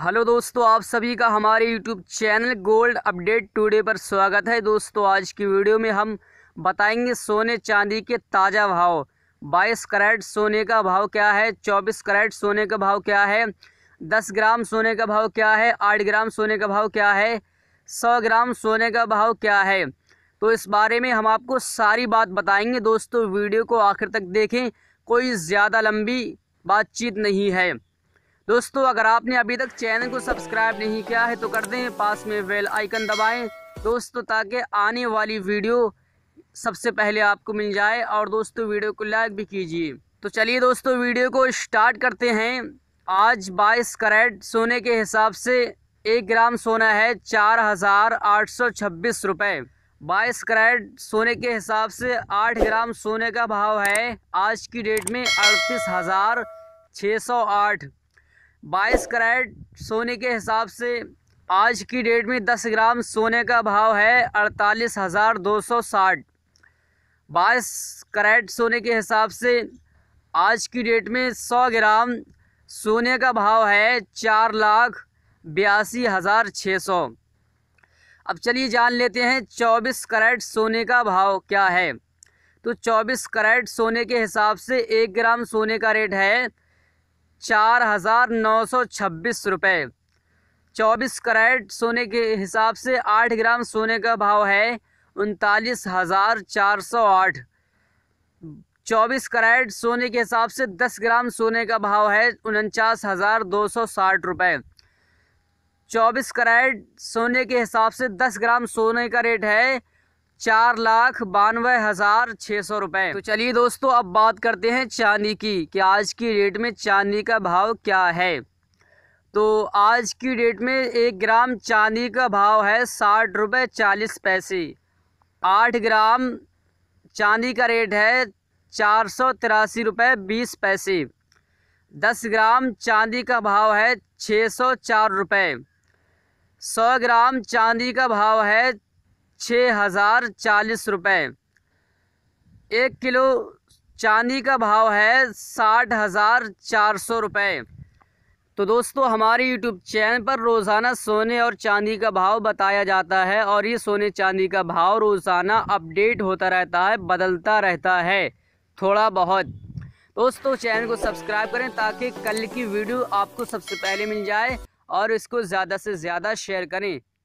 hello दोस्तों आप सभी का हमारे YouTube channel Gold Update Today पर स्वागत है दोस्तों आज की वीडियो में हम बताएंगे सोने चांदी के ताज़ा भाव 22 करेट सोने का भाव क्या है 24 करेट सोने का भाव क्या है 10 ग्राम सोने का भाव क्या है 8 ग्राम सोने का भाव क्या है 100 ग्राम सोने का भाव क्या है तो इस बारे में हम आपको सारी बात बताएंगे दोस्तों वीडियो को आखिर तक देखें कोई ज़्यादा लंबी बातचीत नहीं है दोस्तों अगर आपने अभी तक चैनल को सब्सक्राइब नहीं किया है तो कर दें पास में बेल आइकन दबाएं दोस्तों ताकि आने वाली वीडियो सबसे पहले आपको मिल जाए और दोस्तों वीडियो को लाइक भी कीजिए तो चलिए दोस्तों वीडियो को स्टार्ट करते हैं आज बाईस करेट सोने के हिसाब से एक ग्राम सोना है चार हज़ार आठ सौ छब्बीस रुपये बाईस करेट सोने के हिसाब से आठ ग्राम सोने का भाव है आज की डेट में अड़तीस हज़ार छः सौ आठ बाईस कैरेट सोने के हिसाब से आज की डेट में दस ग्राम सोने का भाव है अड़तालीस हज़ार दो सौ साठ बाईस कैरेट सोने के हिसाब से आज की डेट में सौ ग्राम सोने का भाव है चार लाख बयासी हज़ार छः सौ अब चलिए जान लेते हैं चौबीस कैरेट सोने का भाव क्या है तो चौबीस कैरेट सोने के हिसाब से एक ग्राम सोने का रेट है चार हज़ार नौ सौ छब्बीस रुपये चौबीस कैरेट सोने के हिसाब से आठ ग्राम सोने का भाव है उनतालीस हज़ार चार सौ आठ चौबीस कैरेट सोने के हिसाब से दस ग्राम सोने का भाव है उनचास हज़ार दो सौ साठ रुपये चौबीस कैरेट सोने के हिसाब से दस ग्राम सोने का रेट है चार लाख बानवे हज़ार छः सौ रुपये तो चलिए दोस्तों अब बात करते हैं चांदी की कि आज की डेट में चांदी का भाव क्या है तो आज की डेट में एक ग्राम चांदी का भाव है साठ रुपये चालीस पैसे आठ ग्राम चांदी का रेट है चार सौ तिरासी रुपये बीस पैसे दस ग्राम चांदी का भाव है छः सौ चार रुपये सौ ग्राम चांदी का भाव है छः हज़ार चालीस रुपये एक किलो चांदी का भाव है साठ हज़ार चार सौ रुपये तो दोस्तों हमारे यूट्यूब चैनल पर रोज़ाना सोने और चांदी का भाव बताया जाता है और ये सोने चांदी का भाव रोज़ाना अपडेट होता रहता है बदलता रहता है थोड़ा बहुत दोस्तों चैनल को सब्सक्राइब करें ताकि कल की वीडियो आपको सबसे पहले मिल जाए और इसको ज़्यादा से ज़्यादा शेयर करें